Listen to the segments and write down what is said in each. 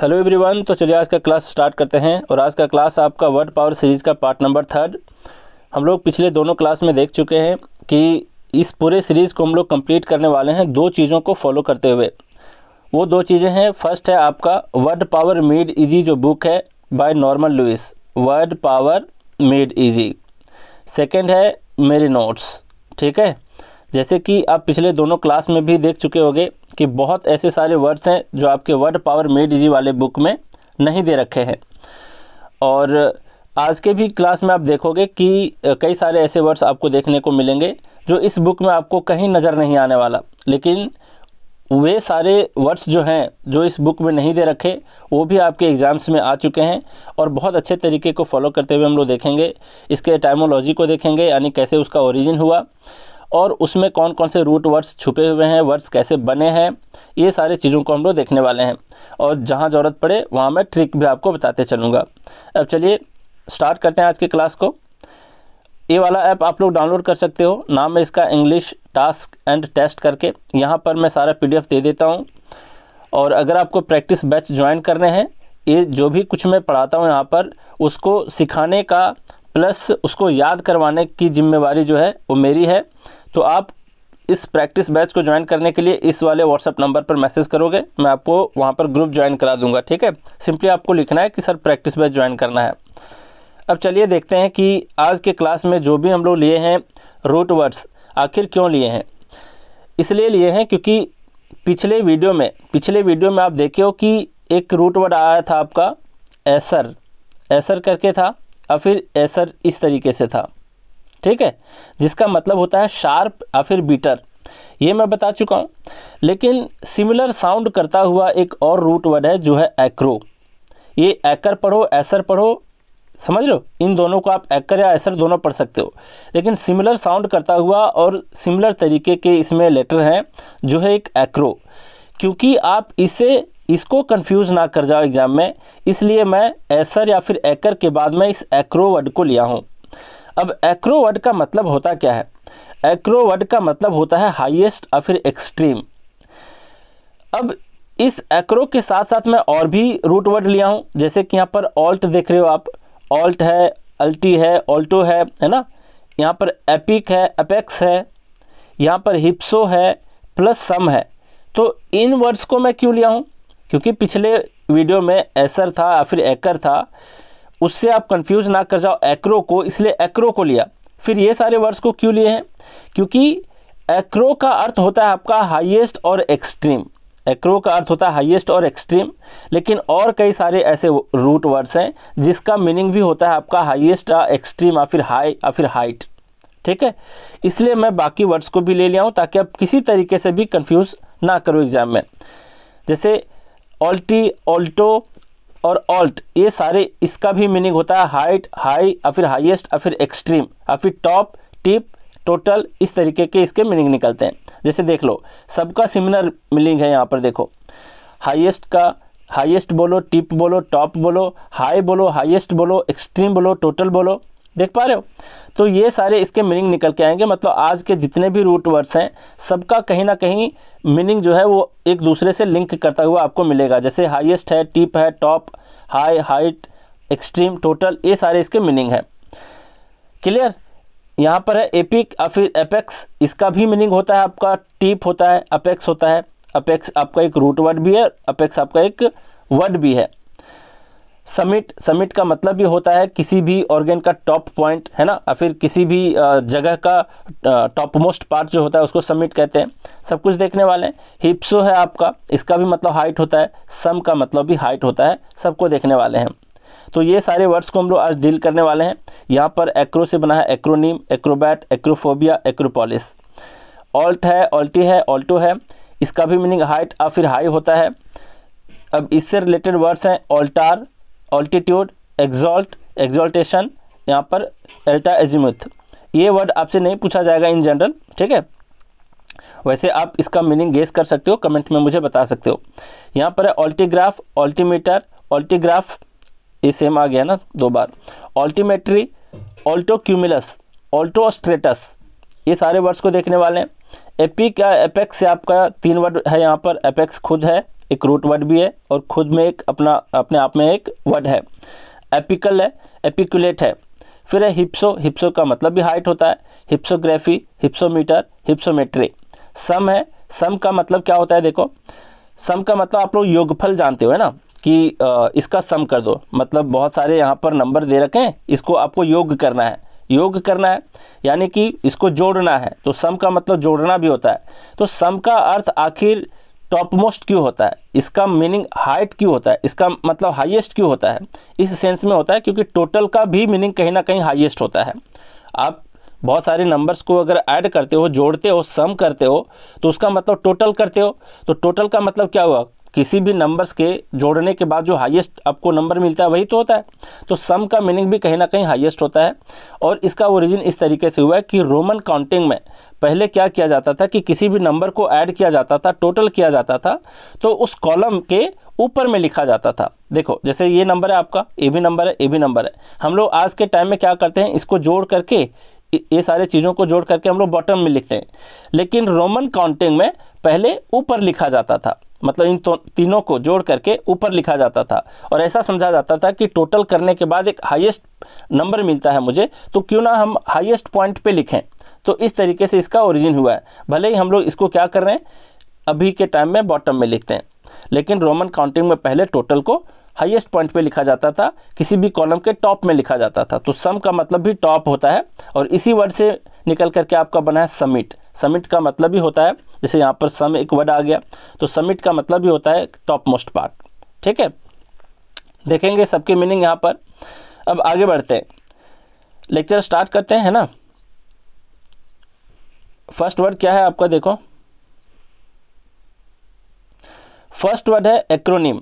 hello everyone तो चलिए आज का क्लास स्टार्ट करते हैं और आज का क्लास आपका वर्ड पावर सीरीज़ का पार्ट नंबर थर्ड हम लोग पिछले दोनों क्लास में देख चुके हैं कि इस पूरे सीरीज़ को हम लोग कंप्लीट करने वाले हैं दो चीज़ों को फॉलो करते हुए वो दो चीज़ें हैं फर्स्ट है आपका वर्ड पावर मेड ईजी जो बुक है by normal Lewis word power made easy second है मेरी नोट्स ठीक है जैसे कि आप पिछले दोनों क्लास में भी देख चुके होंगे कि बहुत ऐसे सारे वर्ड्स हैं जो आपके वर्ड पावर मेड इजी वाले बुक में नहीं दे रखे हैं और आज के भी क्लास में आप देखोगे कि कई सारे ऐसे वर्ड्स आपको देखने को मिलेंगे जो इस बुक में आपको कहीं नज़र नहीं आने वाला लेकिन वे सारे वर्ड्स जो हैं जो इस बुक में नहीं दे रखे वो भी आपके एग्ज़ाम्स में आ चुके हैं और बहुत अच्छे तरीके को फॉलो करते हुए हम लोग देखेंगे इसके टाइमोलॉजी को देखेंगे यानी कैसे उसका ओरिजिन हुआ और उसमें कौन कौन से रूट वर्ड्स छुपे हुए हैं वर्ड्स कैसे बने हैं ये सारे चीज़ों को हम लोग देखने वाले हैं और जहाँ ज़रूरत पड़े वहाँ मैं ट्रिक भी आपको बताते चलूँगा अब चलिए स्टार्ट करते हैं आज की क्लास को ये वाला ऐप आप लोग डाउनलोड कर सकते हो नाम है इसका इंग्लिश टास्क एंड टेस्ट करके यहाँ पर मैं सारा पी दे देता हूँ और अगर आपको प्रैक्टिस बैच ज्वाइन करने हैं ये जो भी कुछ मैं पढ़ाता हूँ यहाँ पर उसको सिखाने का प्लस उसको याद करवाने की जिम्मेवारी जो है वो मेरी है तो आप इस प्रैक्टिस बैच को ज्वाइन करने के लिए इस वाले व्हाट्सअप नंबर पर मैसेज करोगे मैं आपको वहाँ पर ग्रुप ज्वाइन करा दूंगा ठीक है सिंपली आपको लिखना है कि सर प्रैक्टिस बैच ज्वाइन करना है अब चलिए देखते हैं कि आज के क्लास में जो भी हम लोग लिए हैं रूट वर्ड्स आखिर क्यों लिए हैं इसलिए लिए हैं क्योंकि पिछले वीडियो में पिछले वीडियो में आप देखे हो कि एक रूट वर्ड आया था आपका एसर एसर करके था और फिर एसर इस तरीके से था ठीक है जिसका मतलब होता है शार्प या फिर बीटर ये मैं बता चुका हूँ लेकिन सिमिलर साउंड करता हुआ एक और रूट वर्ड है जो है एक्रो ये एकर पढ़ो एसर पढ़ो समझ लो इन दोनों को आप एकर या एसर दोनों पढ़ सकते हो लेकिन सिमिलर साउंड करता हुआ और सिमिलर तरीके के इसमें लेटर हैं जो है एक एक्रो क्योंकि आप इसे इसको कंफ्यूज ना कर जाओ एग्ज़ाम में इसलिए मैं एसर या फिर एकर के बाद में इस एक्रो वर्ड को लिया हूँ अब एक्रो वर्ड का मतलब होता क्या है एक्रो वर्ड का मतलब होता है हाईएस्ट या फिर एक्सट्रीम अब इस एक्रो के साथ साथ मैं और भी रूट वर्ड लिया हूँ जैसे कि यहाँ पर ऑल्ट देख रहे हो आप ऑल्ट है अल्टी है ऑल्टो है है ना यहाँ पर एपिक है अपेक्स है यहाँ पर हिप्सो है प्लस सम है तो इन वर्ड्स को मैं क्यों लिया हूँ क्योंकि पिछले वीडियो में एसर था या फिर एकर था उससे आप कंफ्यूज ना कर जाओ एक्रो को इसलिए एक्रो को लिया फिर ये सारे वर्ड्स को क्यों लिए हैं क्योंकि एक्रो का अर्थ होता है आपका हाईएस्ट और एक्सट्रीम एक्रो का अर्थ होता है हाईएस्ट और एक्सट्रीम लेकिन और कई सारे ऐसे रूट वर्ड्स हैं जिसका मीनिंग भी होता है आपका हाइएस्ट या एक्सट्रीम या फिर हाई या फिर हाइट ठीक है इसलिए मैं बाकी वर्ड्स को भी ले लिया हूँ ताकि आप किसी तरीके से भी कन्फ्यूज़ ना करो एग्ज़ाम में जैसे ऑल्टी ऑल्टो और ऑल्ट ये सारे इसका भी मीनिंग होता है हाइट हाई या फिर हाइएस्ट या फिर एक्सट्रीम या फिर टॉप टिप टोटल इस तरीके के इसके मीनिंग निकलते हैं जैसे देख लो सबका सिमिलर मीनिंग है यहाँ पर देखो हाइएस्ट का हाइएस्ट बोलो टिप बोलो टॉप बोलो हाई बोलो हाइएस्ट बोलो एक्सट्रीम बोलो टोटल बोलो देख पा रहे हो तो ये सारे इसके मीनिंग निकल के आएंगे मतलब आज के जितने भी रूट वर्ड्स हैं सबका कहीं ना कहीं मीनिंग जो है वो एक दूसरे से लिंक करता हुआ आपको मिलेगा जैसे हाईएस्ट है टिप है top high height extreme total ये सारे इसके मीनिंग है क्लियर यहाँ पर है एपिक या फिर अपेक्स इसका भी मीनिंग होता है आपका टिप होता है अपेक्स होता है अपेक्स आपका एक रूट वर्ड भी है अपेक्स आपका एक वर्ड भी है समिट समिट का मतलब भी होता है किसी भी ऑर्गेन का टॉप पॉइंट है ना या फिर किसी भी जगह का टॉप मोस्ट पार्ट जो होता है उसको समिट कहते हैं सब कुछ देखने वाले हैं हिप्सो है आपका इसका भी मतलब हाइट होता है सम का मतलब भी हाइट होता है सबको देखने वाले हैं तो ये सारे वर्ड्स को हम लोग आज डील करने वाले हैं यहाँ पर एक्रो से बना है acronym acrobat acrophobia acropolis alt है ऑल्टी है ऑल्टो है इसका भी मीनिंग हाइट या फिर हाई होता है अब इससे रिलेटेड वर्ड्स हैं ऑल्टार ऑल्टीट्यूड एग्जॉल्ट एग्जॉल्टेशन यहाँ पर एल्टा एजिमथ ये वर्ड आपसे नहीं पूछा जाएगा इन जनरल ठीक है वैसे आप इसका मीनिंग गेस कर सकते हो कमेंट में मुझे बता सकते हो यहाँ पर है ऑल्टीग्राफ ऑल्टीमीटर ऑल्टीग्राफ ये सेम आ गया ना दो बार ऑल्टीमेट्री ऑल्टोक्यूमिलस ऑल्टोस्ट्रेटस ये सारे वर्ड्स को देखने वाले हैं एपी का एपेक्स से आपका तीन वर्ड है यहाँ पर एपेक्स खुद है एक रूट वर्ड भी है और खुद में एक अपना अपने आप में एक वर्ड है एपिकल है एपिकुलेट है फिर है हिप्सो हिप्सो का मतलब भी हाइट होता है हिप्सोग्राफी हिप्सोमीटर हिप्सोमेट्री सम है सम का मतलब क्या होता है देखो सम का मतलब आप लोग योगफल जानते हो है ना कि इसका सम कर दो मतलब बहुत सारे यहाँ पर नंबर दे रखे हैं इसको आपको योग करना है योग करना है यानी कि इसको जोड़ना है तो सम का मतलब जोड़ना भी होता है तो सम का अर्थ आखिर टॉप मोस्ट क्यों होता है इसका मीनिंग हाइट क्यों होता है इसका मतलब हाईएस्ट क्यों होता है इस सेंस में होता है क्योंकि टोटल का भी मीनिंग कहीं ना कहीं हाईएस्ट होता है आप बहुत सारे नंबर्स को अगर ऐड करते हो जोड़ते हो सम करते हो तो उसका मतलब टोटल करते हो तो टोटल का मतलब क्या हुआ किसी भी नंबर्स के जोड़ने के बाद जो हाईएस्ट आपको नंबर मिलता है वही तो होता है तो सम का मीनिंग भी कहीं ना कहीं हाईएस्ट होता है और इसका ओरिजिन इस तरीके से हुआ है कि रोमन काउंटिंग में पहले क्या किया जाता था कि किसी भी नंबर को ऐड किया जाता था टोटल किया जाता था तो उस कॉलम के ऊपर में लिखा जाता था देखो जैसे ये नंबर है आपका ए भी नंबर है ए भी नंबर है हम लोग आज के टाइम में क्या करते हैं इसको जोड़ करके ये सारे चीज़ों को जोड़ करके हम लोग बॉटम में लिखते हैं लेकिन रोमन काउंटिंग में पहले ऊपर लिखा जाता था मतलब इन तो, तीनों को जोड़ करके ऊपर लिखा जाता था और ऐसा समझा जाता था कि टोटल करने के बाद एक हाईएस्ट नंबर मिलता है मुझे तो क्यों ना हम हाईएस्ट पॉइंट पे लिखें तो इस तरीके से इसका ओरिजिन हुआ है भले ही हम लोग इसको क्या कर रहे हैं अभी के टाइम में बॉटम में लिखते हैं लेकिन रोमन काउंटिंग में पहले टोटल को हाइएस्ट पॉइंट पर लिखा जाता था किसी भी कॉलम के टॉप में लिखा जाता था तो सम का मतलब भी टॉप होता है और इसी वर्ड से निकल करके आपका बना है समिट समिट का मतलब ही होता है जैसे यहाँ पर सम एक वर्ड आ गया तो समिट का मतलब ही होता है टॉप मोस्ट पार्ट ठीक है देखेंगे सबके मीनिंग यहाँ पर अब आगे बढ़ते हैं लेक्चर स्टार्ट करते हैं है ना फर्स्ट वर्ड क्या है आपका देखो फर्स्ट वर्ड है एक्रोनिम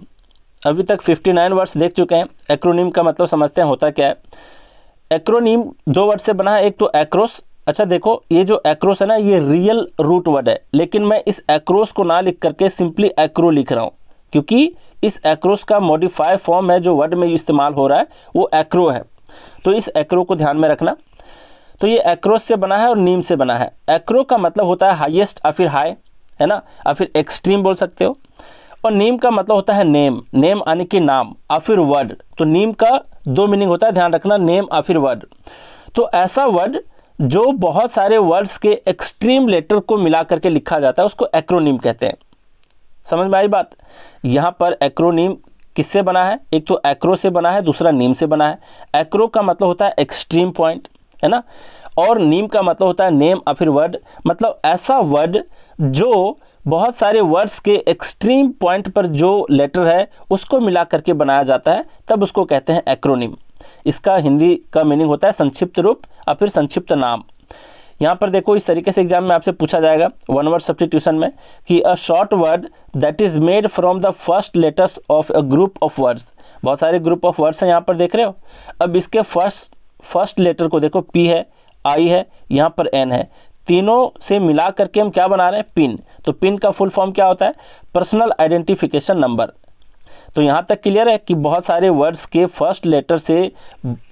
अभी तक 59 वर्ड्स देख चुके हैं एक्रोनिम का मतलब समझते हैं होता क्या है एक्रोनिम दो वर्ड से बना है एक तो एक्रोस अच्छा देखो ये जो एक्रोस है ना ये रियल रूट वर्ड है लेकिन मैं इस एक्रोस को ना लिख करके सिंपली एक्रो लिख रहा हूँ क्योंकि इस एक्रोस का मॉडिफाइड फॉर्म है जो वर्ड में इस्तेमाल हो रहा है वो एक्रो है तो इस एक्रो को ध्यान में रखना तो ये एक्रोस से बना है और नीम से बना है एक्रो का मतलब होता है हाइएस्ट या फिर हाई है ना या फिर एक्सट्रीम बोल सकते हो और नीम का मतलब होता है नेम नेम यानी कि नाम या फिर वर्ड तो नीम का दो मीनिंग होता है ध्यान रखना नेम या फिर वर्ड तो ऐसा वर्ड जो बहुत सारे वर्ड्स के एक्सट्रीम लेटर को मिला करके लिखा जाता है उसको एक्रोनिम कहते हैं समझ में आई बात यहाँ पर एक्रोनीम किससे बना है एक तो एक्रो से बना है दूसरा नीम से बना है एक्रो का मतलब होता है एक्सट्रीम पॉइंट है ना और नीम का मतलब होता है नेम या फिर वर्ड मतलब ऐसा वर्ड जो बहुत सारे वर्ड्स के एक्सट्रीम पॉइंट पर जो लेटर है उसको मिला करके बनाया जाता है तब उसको कहते हैं एक्रोनिम इसका हिंदी का मीनिंग होता है संक्षिप्त रूप और फिर संक्षिप्त नाम यहाँ पर देखो इस तरीके से एग्जाम में आपसे पूछा जाएगा वन वर्ड सब्सटीट्यूशन में कि a short word that is made from the first letters of a group of words बहुत सारे ग्रुप ऑफ वर्ड्स हैं यहाँ पर देख रहे हो अब इसके फर्स्ट फर्स्ट लेटर को देखो पी है आई है यहाँ पर एन है तीनों से मिला करके हम क्या बना रहे हैं पिन तो पिन का फुल फॉर्म क्या होता है पर्सनल आइडेंटिफिकेशन नंबर तो यहाँ तक क्लियर है कि बहुत सारे वर्ड्स के फर्स्ट लेटर से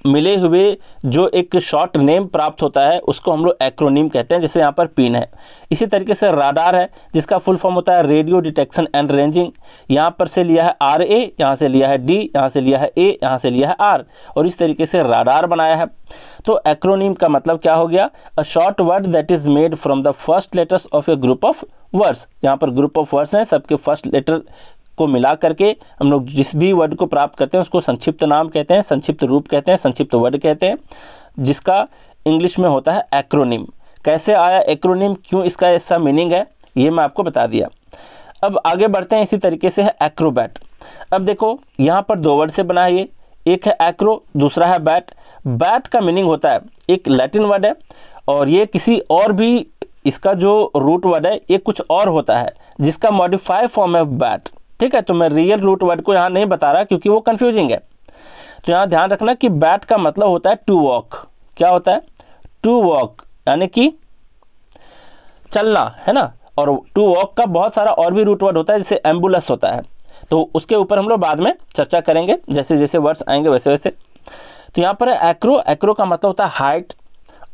मिले हुए जो एक शॉर्ट नेम प्राप्त होता है उसको हम लोग एक्रोनीम कहते हैं जैसे यहाँ पर पिन है इसी तरीके से राडार है जिसका फुल फॉर्म होता है रेडियो डिटेक्शन एंड रेंजिंग यहाँ पर से लिया है आर ए यहाँ से लिया है डी यहाँ से लिया है ए यहाँ से लिया है आर और इस तरीके से राडार बनाया है तो एक्रोनिम का मतलब क्या हो गया a short word that is made from the first letters of a group of words यहाँ पर ग्रुप ऑफ वर्ड्स हैं सबके फर्स्ट लेटर को मिला करके हम लोग जिस भी वर्ड को प्राप्त करते हैं उसको संक्षिप्त नाम कहते हैं संक्षिप्त रूप कहते हैं संक्षिप्त वर्ड कहते हैं जिसका इंग्लिश में होता है एक्रोनिम कैसे आया एक्रोनिम क्यों इसका ऐसा मीनिंग है ये मैं आपको बता दिया अब आगे बढ़ते हैं इसी तरीके से है एक्रोबैट अब देखो यहाँ पर दो वर्ड से बना है ये एक है एक्रो दूसरा है बैट बैट का मीनिंग होता है एक लैटिन वर्ड है और ये किसी और भी इसका जो रूट वर्ड है ये कुछ और होता है जिसका मॉडिफाई फॉर्म है बैट ठीक है तो मैं रियल रूट वर्ड को यहाँ नहीं बता रहा क्योंकि वो कन्फ्यूजिंग है तो यहाँ ध्यान रखना कि बैट का मतलब होता है टू वॉक क्या होता है टू वॉक यानी कि चलना है ना और टू वॉक का बहुत सारा और भी रूट वर्ड होता है जैसे एम्बुलेंस होता है तो उसके ऊपर हम लोग बाद में चर्चा करेंगे जैसे जैसे वर्ड्स आएंगे वैसे वैसे तो यहाँ पर एक्रो एक्रो का मतलब होता है हाइट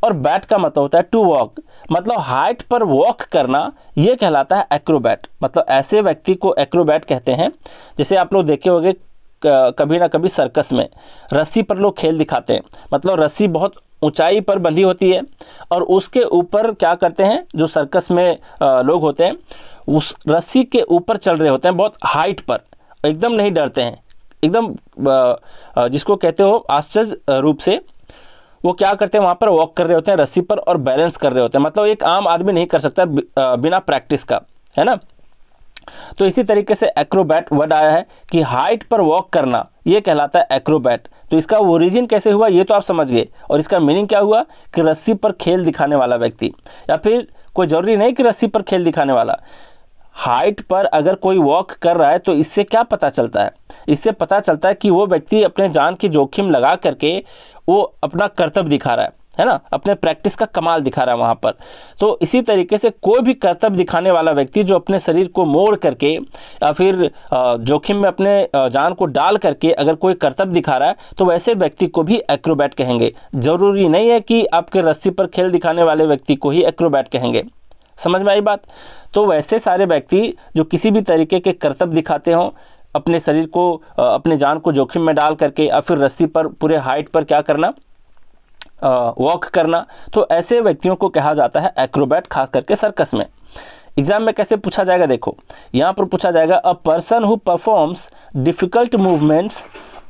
और बैट का मतलब होता है टू वॉक मतलब हाइट पर वॉक करना ये कहलाता है एक्रोबैट मतलब ऐसे व्यक्ति को एक्रोबैट कहते हैं जैसे आप लोग देखे होंगे कभी ना कभी सर्कस में रस्सी पर लोग खेल दिखाते हैं मतलब रस्सी बहुत ऊंचाई पर बंधी होती है और उसके ऊपर क्या करते हैं जो सर्कस में लोग होते हैं उस रस्सी के ऊपर चल रहे होते हैं बहुत हाइट पर एकदम नहीं डरते हैं एकदम जिसको कहते हो आश्चर्य रूप से वो क्या करते हैं वहाँ पर वॉक कर रहे होते हैं रस्सी पर और बैलेंस कर रहे होते हैं मतलब एक आम आदमी नहीं कर सकता बिना प्रैक्टिस का है ना तो इसी तरीके से एक्रोबैट वर्ड आया है कि हाइट पर वॉक करना ये कहलाता है एक्रोबैट तो इसका ओरिजिन कैसे हुआ ये तो आप समझ गए और इसका मीनिंग क्या हुआ कि रस्सी पर खेल दिखाने वाला व्यक्ति या फिर कोई ज़रूरी नहीं कि रस्सी पर खेल दिखाने वाला हाइट पर अगर कोई वॉक कर रहा है तो इससे क्या पता चलता है इससे पता चलता है कि वो व्यक्ति अपने जान की जोखिम लगा करके वो अपना कर्तव्य दिखा रहा है है ना अपने प्रैक्टिस का कमाल दिखा रहा है वहाँ पर तो इसी तरीके से कोई भी कर्तव्य दिखाने वाला व्यक्ति जो अपने शरीर को मोड़ करके या फिर जोखिम में अपने जान को डाल करके अगर कोई कर्तव्य दिखा रहा है तो वैसे व्यक्ति को भी एक्रोबैट कहेंगे ज़रूरी नहीं है कि आपके रस्सी पर खेल दिखाने वाले व्यक्ति को ही एक्रोबैट कहेंगे समझ में आई बात तो वैसे सारे व्यक्ति जो किसी भी तरीके के कर्तव्य दिखाते हों अपने शरीर को अपने जान को जोखिम में डाल करके या फिर रस्सी पर पूरे हाइट पर क्या करना वॉक करना तो ऐसे व्यक्तियों को कहा जाता है एक्रोबैट खास करके सर्कस में एग्जाम में कैसे पूछा जाएगा देखो यहाँ पर पूछा जाएगा a person who performs difficult movements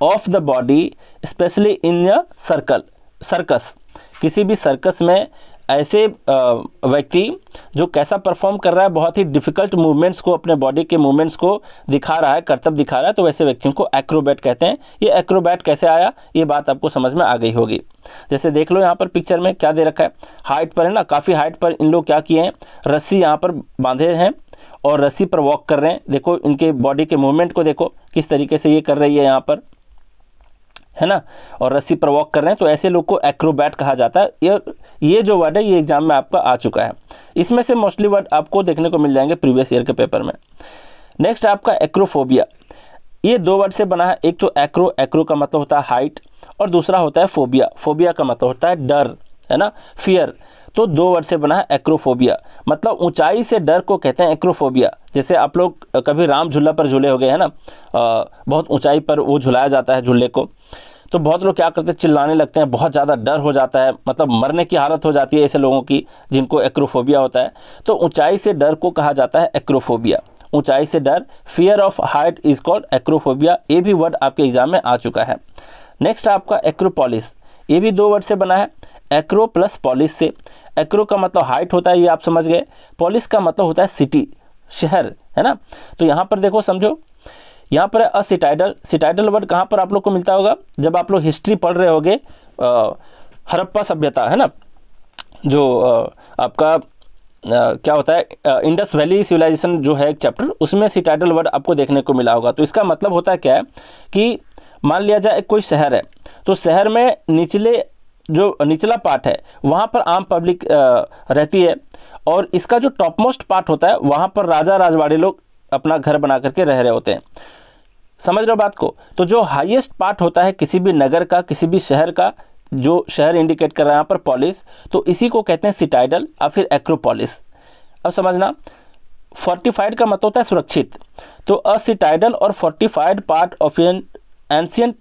of the body specially in circle circus किसी भी सर्कस में ऐसे व्यक्ति जो कैसा परफॉर्म कर रहा है बहुत ही डिफ़िकल्ट मूवमेंट्स को अपने बॉडी के मूवमेंट्स को दिखा रहा है कर्तव्य दिखा रहा है तो वैसे व्यक्तियों को एक्रोबैट कहते हैं ये एक्रोबैट कैसे आया ये बात आपको समझ में आ गई होगी जैसे देख लो यहाँ पर पिक्चर में क्या दे रखा है हाइट पर है ना काफ़ी हाइट पर इन लोग क्या किए हैं रस्सी यहाँ पर बांधे हैं और रस्सी पर वॉक कर रहे हैं देखो इनके बॉडी के मूवमेंट को देखो किस तरीके से ये कर रही है यहाँ पर है ना और रस्सी पर वॉक कर रहे हैं तो ऐसे लोग को एक्रोबैट कहा जाता है ये ये जो वर्ड है ये एग्जाम में आपका आ चुका है इसमें से मोस्टली वर्ड आपको देखने को मिल जाएंगे प्रीवियस ईयर के पेपर में नेक्स्ट आपका एक्रोफोबिया ये दो वर्ड से बना है एक तो एक्रो एक्रो का मतलब होता है हाइट और दूसरा होता है फोबिया फोबिया का मतलब होता है डर है ना फियर तो दो वर्ड से बना है एक्रोफोबिया मतलब ऊंचाई से डर को कहते हैं एक्रोफोबिया जैसे आप लोग कभी राम झूला पर झूले हो गए हैं ना आ, बहुत ऊंचाई पर वो झुलाया जाता है झूले को तो बहुत लोग क्या करते हैं चिल्लाने लगते हैं बहुत ज़्यादा डर हो जाता है मतलब मरने की हालत हो जाती है ऐसे लोगों की जिनको एक्रोफोबिया होता है तो ऊँचाई से डर को कहा जाता है एक्रोफोबिया ऊंचाई से डर fear of height is called acrophobia ये भी वर्ड आपके एग्ज़ाम में आ चुका है नेक्स्ट आपका एक्रोपोलिस ये भी दो वर्ड से बना है एक्रो प्लस पॉलिस से एक्रो का मतलब हाइट होता है ये आप समझ गए पॉलिस का मतलब होता है सिटी शहर है ना तो यहाँ पर देखो समझो यहाँ पर असिटाइडल सिटाइडल वर्ड कहाँ पर आप लोग को मिलता होगा जब आप लोग हिस्ट्री पढ़ रहे होगे हरप्पा सभ्यता है ना जो आ, आपका आ, क्या होता है आ, इंडस वैली सिविलाइजेशन जो है एक चैप्टर उसमें सिटाइडल वर्ड आपको देखने को मिला होगा तो इसका मतलब होता है क्या है कि मान लिया जाए कोई शहर है तो शहर में निचले जो निचला पार्ट है वहाँ पर आम पब्लिक रहती है और इसका जो टॉप मोस्ट पार्ट होता है वहाँ पर राजा राजवाड़े लोग अपना घर बना करके रह रहे होते हैं समझ रहे हो बात को तो जो हाईएस्ट पार्ट होता है किसी भी नगर का किसी भी शहर का जो शहर इंडिकेट कर रहा है यहाँ पर पॉलिस तो इसी को कहते हैं सिटाइडल या फिर एक्रोपॉलिस अब समझना फोर्टिफाइड का मत मतलब होता है सुरक्षित तो असिटाइडल और fortified part of an ancient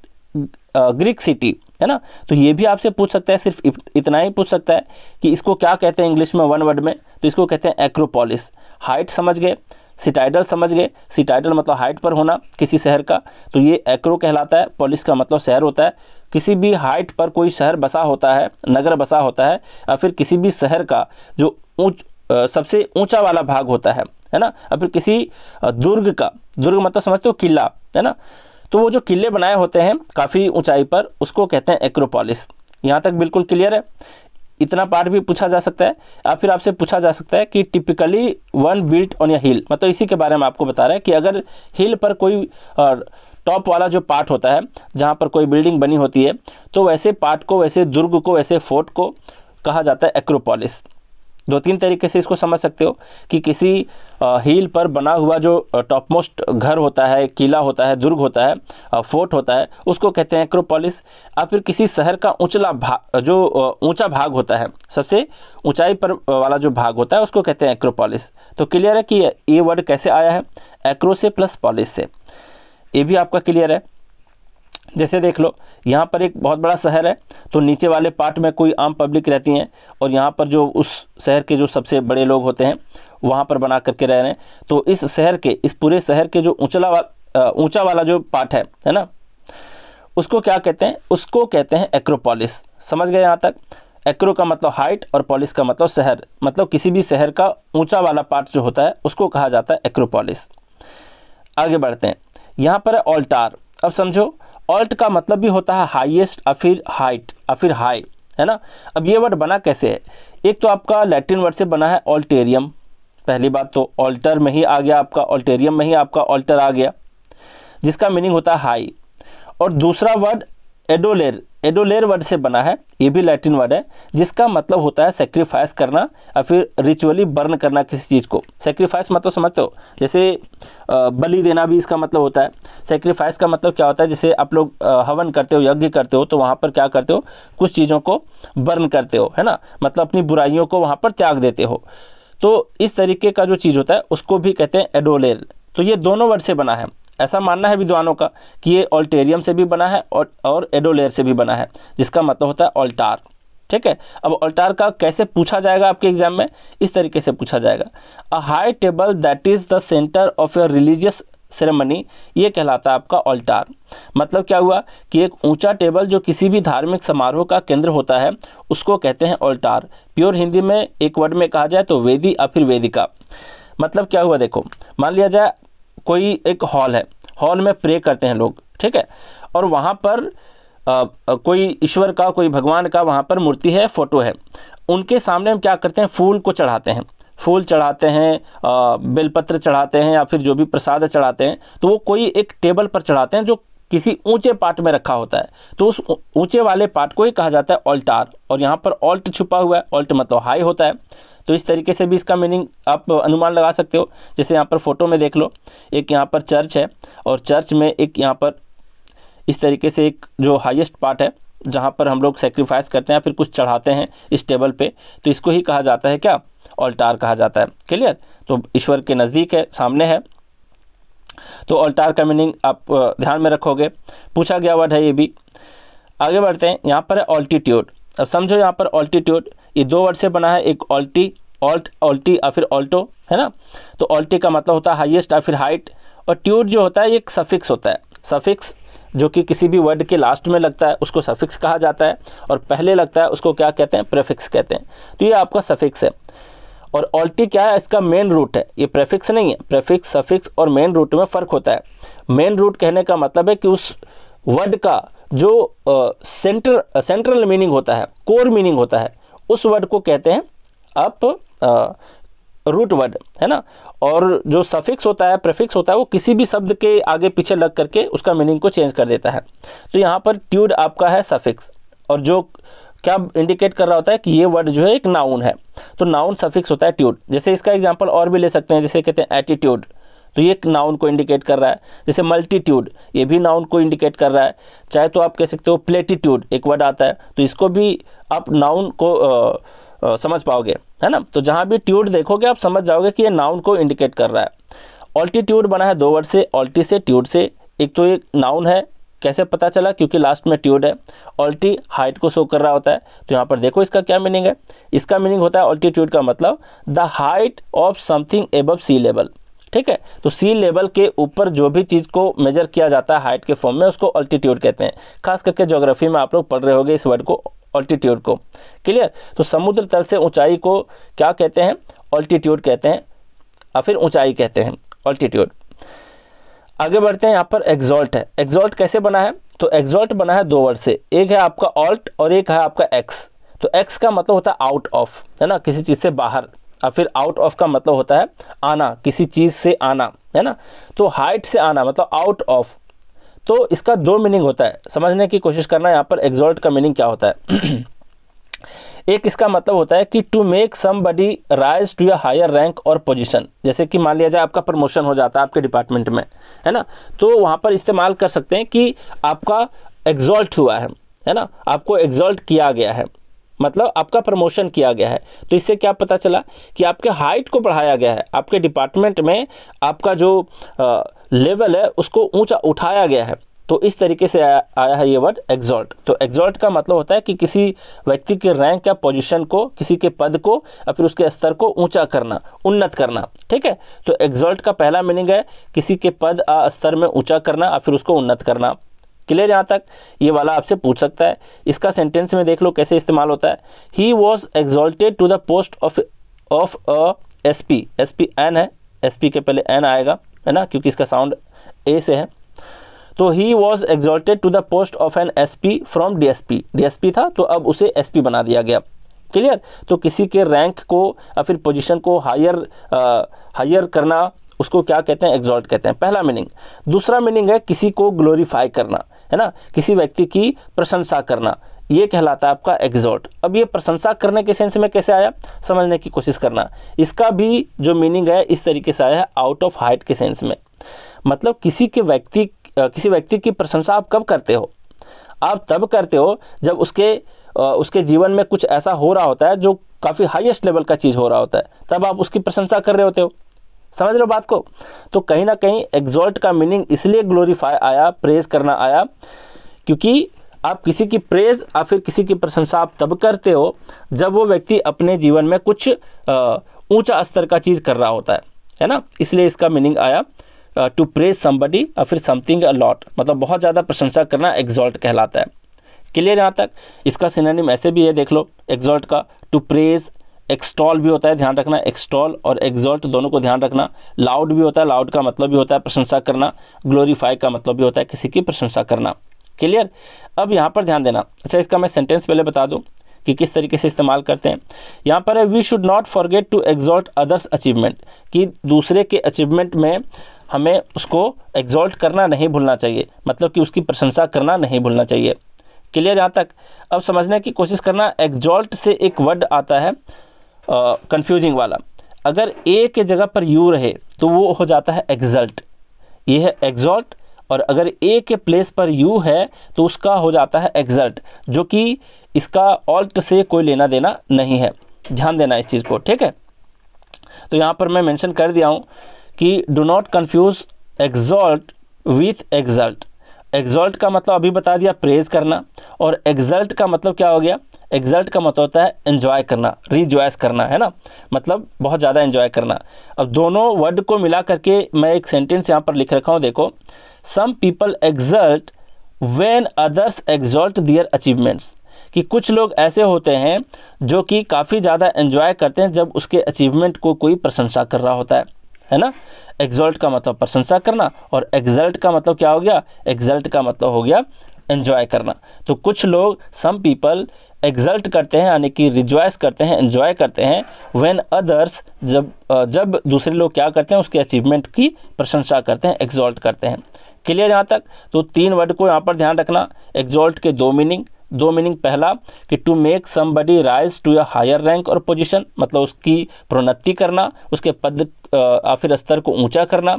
Greek city है ना तो ये भी आपसे पूछ सकता है सिर्फ इतना ही पूछ सकता है कि इसको क्या कहते हैं इंग्लिश में वन वर्ड में तो इसको कहते हैं एक्रोपोलिस हाइट समझ गए सिटाइडल समझ गए सिटाइडल मतलब हाइट पर होना किसी शहर का तो ये एक्रो कहलाता है पॉलिस का मतलब शहर होता है किसी भी हाइट पर कोई शहर बसा होता है नगर बसा होता है या फिर किसी भी शहर का जो ऊँच सबसे ऊंचा वाला भाग होता है है ना या फिर किसी दुर्ग का दुर्ग मतलब समझते हो किला है ना तो वो जो किले बनाए होते हैं काफ़ी ऊंचाई पर उसको कहते हैं एक्रोपॉलिस यहाँ तक बिल्कुल क्लियर है इतना पार्ट भी पूछा जा सकता है या फिर आपसे पूछा जा सकता है कि टिपिकली वन बिल्ट ऑन या हिल मतलब इसी के बारे में आपको बता रहा है कि अगर हिल पर कोई टॉप वाला जो पार्ट होता है जहाँ पर कोई बिल्डिंग बनी होती है तो वैसे पार्ट को वैसे दुर्ग को वैसे फोर्ट को कहा जाता है एक्रोपोलिस दो तीन तरीके से इसको समझ सकते हो कि किसी हील पर बना हुआ जो टॉप मोस्ट घर होता है किला होता है दुर्ग होता है फोर्ट होता है उसको कहते हैं एक्रोपोलिस या फिर किसी शहर का उचला भाग जो ऊंचा भाग होता है सबसे ऊंचाई पर वाला जो भाग होता है उसको कहते हैं एक्रोपोलिस तो क्लियर है कि ये वर्ड कैसे आया है एक्रो से प्लस पॉलिस से ये भी आपका क्लियर है जैसे देख लो यहाँ पर एक बहुत बड़ा शहर है तो नीचे वाले पार्ट में कोई आम पब्लिक रहती हैं और यहाँ पर जो उस शहर के जो सबसे बड़े लोग होते हैं वहाँ पर बना करके रह रहे हैं तो इस शहर के इस पूरे शहर के जो ऊँचला वा ऊँचा वाला जो पार्ट है है ना उसको क्या कहते हैं उसको कहते हैं एक्रोपोलिस समझ गए यहाँ तक एक्रो का मतलब हाइट और पॉलिस का मतलब शहर मतलब किसी भी शहर का ऊंचा वाला पार्ट जो होता है उसको कहा जाता है एक्रोपोलिस आगे बढ़ते हैं यहाँ पर है ऑल्टार अब समझो ऑल्ट का मतलब भी होता है हाईएस्ट या फिर हाइट या फिर हाई है ना अब ये वर्ड बना कैसे है एक तो आपका लैटिन वर्ड से बना है ऑल्टेरियम पहली बात तो ऑल्टर में ही आ गया आपका ऑल्टेरियम में ही आपका ऑल्टर आ गया जिसका मीनिंग होता है हाई और दूसरा वर्ड एडोलेर एडोलेर वर्ड से बना है ये भी लैटिन वर्ड है जिसका मतलब होता है सेक्रीफाइस करना या फिर रिचुअली बर्न करना किसी चीज़ को सेक्रीफाइस मतलब समझते हो जैसे बलि देना भी इसका मतलब होता है सेक्रीफाइस का मतलब क्या होता है जैसे आप लोग हवन करते हो यज्ञ करते हो तो वहाँ पर क्या करते हो कुछ चीज़ों को बर्न करते हो है ना मतलब अपनी बुराइयों को वहाँ पर त्याग देते हो तो इस तरीके का जो चीज़ होता है उसको भी कहते हैं एडोलेर तो ये दोनों वर्ड से बना है ऐसा मानना है विद्वानों का कि ये ऑल्टेरियम से भी बना है और और एडोलेयर से भी बना है जिसका मतलब होता है ऑल्टार ठीक है अब ऑल्टार का कैसे पूछा जाएगा आपके एग्जाम में इस तरीके से पूछा जाएगा a high table that is the centre of your religious ceremony ये कहलाता है आपका ऑल्टार मतलब क्या हुआ कि एक ऊंचा टेबल जो किसी भी धार्मिक समारोह का केंद्र होता है उसको कहते हैं ऑल्टार प्योर हिंदी में एक वर्ड में कहा जाए तो वेदी या फिर वेदिका मतलब क्या हुआ देखो मान लिया जाए कोई एक हॉल है हॉल में प्रे करते हैं लोग ठीक है और वहाँ पर आ, कोई ईश्वर का कोई भगवान का वहाँ पर मूर्ति है फ़ोटो है उनके सामने हम क्या करते हैं फूल को चढ़ाते हैं फूल चढ़ाते हैं बेलपत्र चढ़ाते हैं या फिर जो भी प्रसाद चढ़ाते हैं तो वो कोई एक टेबल पर चढ़ाते हैं जो किसी ऊंचे पार्ट में रखा होता है तो उस ऊंचे वाले पार्ट को ही कहा जाता है ऑल्टार और यहाँ पर ऑल्ट छुपा हुआ है ऑल्ट मतलब हाई होता है तो इस तरीके से भी इसका मीनिंग आप अनुमान लगा सकते हो जैसे यहाँ पर फ़ोटो में देख लो एक यहाँ पर चर्च है और चर्च में एक यहाँ पर इस तरीके से एक जो हाईएस्ट पार्ट है जहाँ पर हम लोग सेक्रीफाइस करते हैं फिर कुछ चढ़ाते हैं इस टेबल पर तो इसको ही कहा जाता है क्या ऑल्टार कहा जाता है क्लियर तो ईश्वर के नज़दीक है सामने है तो ऑल्टार का मीनिंग आप ध्यान में रखोगे पूछा गया वर्ड है ये भी आगे बढ़ते हैं यहाँ पर है ऑल्टीट्यूड अब समझो यहाँ पर ऑल्टीट्यूड ये दो वर्ड से बना है एक ऑल्टी ऑल्ट ऑल्टी या फिर ऑल्टो है ना तो ऑल्टी का मतलब होता है हाइएस्ट या फिर हाइट और ट्यूट जो होता है एक सफिक्स होता है सफिक्स जो कि किसी भी वर्ड के लास्ट में लगता है उसको सफिक्स कहा जाता है और पहले लगता है उसको क्या कहते हैं प्रेफिक्स कहते हैं तो ये आपका सफिक्स है और ऑल्टी क्या है इसका मेन रूट है ये प्रेफिक्स नहीं है प्रेफिक्स सफिक्स और मेन रूट में फ़र्क होता है मेन रूट कहने का मतलब है कि उस वर्ड का जो सेंटर सेंट्रल मीनिंग होता है कोर मीनिंग होता है उस वर्ड को कहते हैं अप रूट वर्ड है ना और जो सफिक्स होता है प्रफिक्स होता है वो किसी भी शब्द के आगे पीछे लग करके उसका मीनिंग को चेंज कर देता है तो यहाँ पर ट्यूड आपका है सफिक्स और जो क्या इंडिकेट कर रहा होता है कि ये वर्ड जो है एक नाउन है तो नाउन सफिक्स होता है ट्यूड जैसे इसका एग्जाम्पल और भी ले सकते हैं जैसे कहते हैं एटीट्यूड तो ये नाउन को इंडिकेट कर रहा है जैसे मल्टीट्यूड ये भी नाउन को इंडिकेट कर रहा है चाहे तो आप कह सकते हो प्लेटीट्यूड एक वर्ड आता है तो इसको भी आप नाउन को आ, आ, समझ पाओगे है ना तो जहाँ भी ट्यूड देखोगे आप समझ जाओगे कि ये नाउन को इंडिकेट कर रहा है ऑल्टीट्यूड बना है दो वर्ड से ऑल्टी से ट्यूड से एक तो एक नाउन है कैसे पता चला क्योंकि लास्ट में ट्यूड है ऑल्टी हाइट को शो कर रहा होता है तो यहाँ पर देखो इसका क्या मीनिंग है इसका मीनिंग होता है ऑल्टीट्यूड का मतलब the height of something above sea level ठीक है तो सी लेवल के ऊपर जो भी चीज़ को मेजर किया जाता है हाइट के फॉर्म में उसको अल्टीट्यूड कहते हैं खास करके ज्योग्राफी में आप लोग पढ़ रहे होंगे इस वर्ड को ऑल्टीट्यूड को क्लियर तो समुद्र तल से ऊंचाई को क्या कहते हैं ऑल्टीट्यूड कहते हैं या फिर ऊंचाई कहते हैं ऑल्टीट्यूड आगे बढ़ते हैं यहाँ पर एग्जॉल्ट है एग्जॉल्ट कैसे बना है तो एग्जॉल्ट बना है दो वर्ड से एक है आपका ऑल्ट और एक है आपका एक्स तो एक्स का मतलब होता है आउट ऑफ है ना किसी चीज़ से बाहर और फिर आउट ऑफ का मतलब होता है आना किसी चीज़ से आना है ना तो हाइट से आना मतलब आउट ऑफ तो इसका दो मीनिंग होता है समझने की कोशिश करना यहाँ पर एग्जॉल्ट का मीनिंग क्या होता है एक इसका मतलब होता है कि to make somebody raise to a higher rank और पोजिशन जैसे कि मान लिया जाए आपका प्रमोशन हो जाता है आपके डिपार्टमेंट में है ना तो वहाँ पर इस्तेमाल कर सकते हैं कि आपका एग्जॉल्ट हुआ है है ना आपको एग्जॉल्ट किया गया है मतलब आपका प्रमोशन किया गया है तो इससे क्या पता चला कि आपके हाइट को बढ़ाया गया है आपके डिपार्टमेंट में आपका जो आ, लेवल है उसको ऊंचा उठाया गया है तो इस तरीके से आया, आया है ये वर्ड एग्जॉल्ट तो एग्जॉल्ट का मतलब होता है कि किसी व्यक्ति के रैंक या पोजीशन को किसी के पद को या फिर उसके स्तर को ऊंचा करना उन्नत करना ठीक है तो एग्जॉल्ट का पहला मीनिंग है किसी के पद या स्तर में ऊंचा करना या फिर उसको उन्नत करना क्लियर यहाँ तक ये वाला आपसे पूछ सकता है इसका सेंटेंस में देख लो कैसे इस्तेमाल होता है he was exalted to the post of of a S P S P N है एस पी के पहले एन आएगा है ना क्योंकि इसका साउंड ए से है तो he was exalted to the post of an S P from D S P D S P था तो अब उसे एस पी बना दिया गया क्लियर तो किसी के रैंक को या फिर पोजिशन को हायर हायर करना उसको क्या कहते हैं एग्जॉल्ट कहते हैं पहला मीनिंग दूसरा मीनिंग है किसी को ग्लोरीफाई करना है ना किसी व्यक्ति की प्रशंसा करना ये कहलाता है आपका एग्जॉट अब ये प्रशंसा करने के सेंस में कैसे आया समझने की कोशिश करना इसका भी जो मीनिंग है इस तरीके से आया है आउट ऑफ हाइट के सेंस में मतलब किसी के व्यक्ति किसी व्यक्ति की प्रशंसा आप कब करते हो आप तब करते हो जब उसके उसके जीवन में कुछ ऐसा हो रहा होता है जो काफ़ी हाईएस्ट लेवल का चीज़ हो रहा होता है तब आप उसकी प्रशंसा कर रहे होते हो समझ लो बात को तो कहीं ना कहीं एग्जॉल्ट का मीनिंग इसलिए ग्लोरीफाई आया प्रेज करना आया क्योंकि आप किसी की प्रेज या फिर किसी की प्रशंसा आप तब करते हो जब वो व्यक्ति अपने जीवन में कुछ ऊंचा स्तर का चीज़ कर रहा होता है है ना इसलिए इसका मीनिंग आया टू प्रेज समबडी या फिर समथिंग अलॉट मतलब बहुत ज़्यादा प्रशंसा करना एग्जॉल्ट कहलाता है क्लियर यहाँ तक इसका सिनोनिम ऐसे भी है देख लो एग्जॉल्ट का टू प्रेज एक्सटॉल भी होता है ध्यान रखना एक्सटॉल और एग्जॉल्ट दोनों को ध्यान रखना लाउड भी होता है लाउड का मतलब भी होता है प्रशंसा करना ग्लोरीफाई का मतलब भी होता है किसी की प्रशंसा करना क्लियर अब यहाँ पर ध्यान देना अच्छा इसका मैं सेंटेंस पहले बता दूँ कि किस तरीके से इस्तेमाल करते हैं यहाँ पर है we should not forget to exalt others achievement कि दूसरे के अचीवमेंट में हमें उसको एग्जॉल्ट करना नहीं भूलना चाहिए मतलब कि उसकी प्रशंसा करना नहीं भूलना चाहिए क्लियर यहाँ तक अब समझने की कोशिश करना एग्जॉल्ट से एक वर्ड आता है कंफ्यूजिंग वाला अगर ए के जगह पर यू रहे तो वो हो जाता है एग्जल्ट ये है एग्जॉल्ट और अगर ए के प्लेस पर यू है तो उसका हो जाता है एग्जल्ट जो कि इसका ऑल्ट से कोई लेना देना नहीं है ध्यान देना इस चीज़ को ठीक है तो यहाँ पर मैं मेंशन कर दिया हूँ कि do not confuse exalt with exult exalt का मतलब अभी बता दिया प्रेज करना और एग्जल्ट का मतलब क्या हो गया एग्जल्ट का मतलब होता है इन्जॉय करना रिजॉयस करना है ना मतलब बहुत ज़्यादा एन्जॉय करना अब दोनों वर्ड को मिला करके मैं एक सेंटेंस यहाँ पर लिख रखा हूँ देखो some people exult when others exalt their achievements कि कुछ लोग ऐसे होते हैं जो कि काफ़ी ज़्यादा एन्जॉय करते हैं जब उसके अचीवमेंट को कोई प्रशंसा कर रहा होता है है ना एग्जॉल्ट का मतलब प्रशंसा करना और एग्जल्ट का मतलब क्या हो गया एग्जल्ट का मतलब हो गया एन्जॉय करना तो कुछ लोग सम पीपल एग्जल्ट करते हैं यानी कि रिजॉयस करते हैं एंजॉय करते हैं व्हेन अदर्स जब जब दूसरे लोग क्या करते हैं उसके अचीवमेंट की प्रशंसा करते हैं एग्जॉल्ट करते हैं क्लियर यहाँ तक तो तीन वर्ड को यहाँ पर ध्यान रखना एग्जॉल्ट के दो मीनिंग दो मीनिंग पहला कि to make somebody raise to a higher rank और पोजिशन मतलब उसकी प्रोन्नति करना उसके पद या फिर स्तर को ऊँचा करना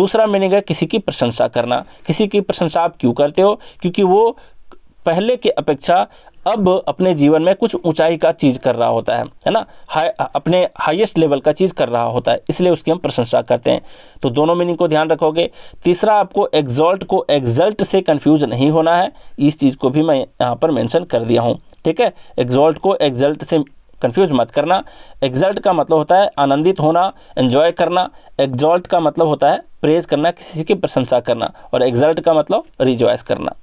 दूसरा मीनिंग है किसी की प्रशंसा करना किसी की प्रशंसा आप क्यों करते हो क्योंकि वो पहले के अपेक्षा अब अपने जीवन में कुछ ऊंचाई का चीज़ कर रहा होता है है ना हाई अपने हाईएस्ट लेवल का चीज़ कर रहा होता है इसलिए उसकी हम प्रशंसा करते हैं तो दोनों मीनिंग को ध्यान रखोगे तीसरा आपको एग्जॉल्ट को एग्जल्ट से कंफ्यूज नहीं होना है इस चीज़ को भी मैं यहाँ पर मेंशन कर दिया हूँ ठीक है एग्जॉल्ट को एग्जल्ट से कन्फ्यूज मत करना एग्जल्ट का मतलब होता है आनंदित होना एंजॉय करना एग्जॉल्ट का मतलब होता है प्रेज करना किसी की प्रशंसा करना और एग्जल्ट का मतलब रिजॉयस करना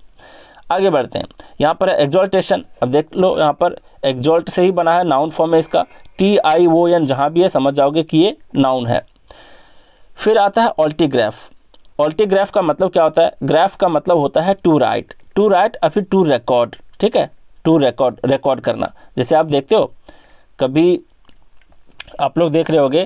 आगे बढ़ते हैं यहाँ पर एग्जॉल्टेशन अब देख लो यहाँ पर एग्जॉल्ट से ही बना है नाउन फॉर्म है इसका टी आई वो एन जहाँ भी है समझ जाओगे कि ये नाउन है फिर आता है ऑल्टीग्राफ ऑल्टीग्राफ का मतलब क्या होता है ग्राफ का मतलब होता है टू राइट टू राइट या फिर टू रिकॉर्ड ठीक है टू रिकॉर्ड रिकॉर्ड करना जैसे आप देखते हो कभी आप लोग देख रहे होंगे